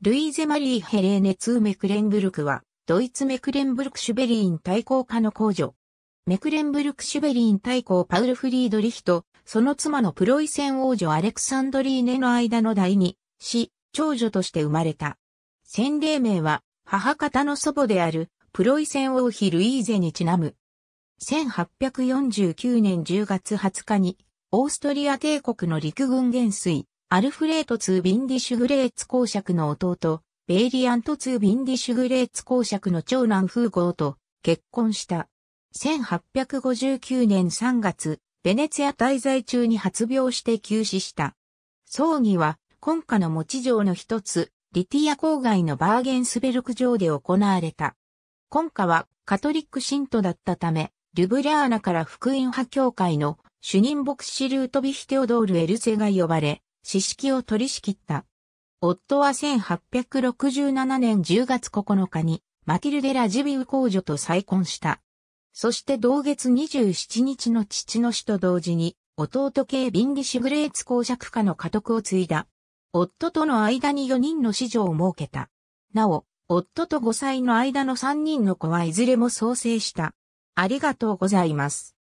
ルイーゼ・マリー・ヘレーネ2メクレンブルクは、ドイツメクレンブルク・シュベリーン対抗家の公女。メクレンブルク・シュベリーン対抗パウル・フリードリヒと、その妻のプロイセン王女アレクサンドリーネの間の第二、死、長女として生まれた。洗礼名は、母方の祖母である、プロイセン王妃ルイーゼにちなむ。1849年10月20日に、オーストリア帝国の陸軍元帥、アルフレート・ツー・ビンディシュ・グレーツ公爵の弟、ベイリアント・ツー・ビンディシュ・グレーツ公爵の長男フーゴーと結婚した。1859年3月、ベネツィア滞在中に発病して急死した。葬儀は、今夏の持ち城の一つ、リティア郊外のバーゲンスベルク城で行われた。今夏はカトリック信徒だったため、ルブリャーナから福音派教会の主任牧師ルートビヒテオドール・エルセが呼ばれ、四式を取り仕切った。夫は1867年10月9日にマキルデ・ラジビウ公女と再婚した。そして同月27日の父の死と同時に弟系ビンギシュグレーツ公爵家の家督を継いだ。夫との間に4人の子女を設けた。なお、夫と5歳の間の3人の子はいずれも創生した。ありがとうございます。